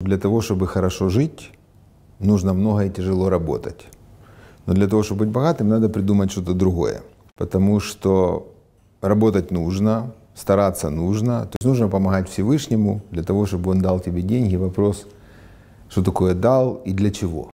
Для того, чтобы хорошо жить, нужно много и тяжело работать. Но для того, чтобы быть богатым, надо придумать что-то другое. Потому что работать нужно, стараться нужно. То есть нужно помогать Всевышнему для того, чтобы он дал тебе деньги. Вопрос, что такое дал и для чего.